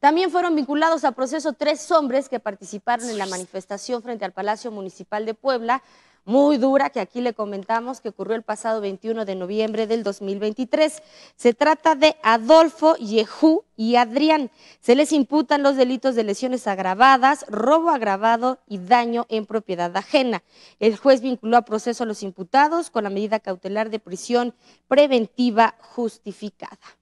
También fueron vinculados a proceso tres hombres que participaron en la manifestación frente al Palacio Municipal de Puebla, muy dura, que aquí le comentamos, que ocurrió el pasado 21 de noviembre del 2023. Se trata de Adolfo, Yehú y Adrián. Se les imputan los delitos de lesiones agravadas, robo agravado y daño en propiedad ajena. El juez vinculó a proceso a los imputados con la medida cautelar de prisión preventiva justificada.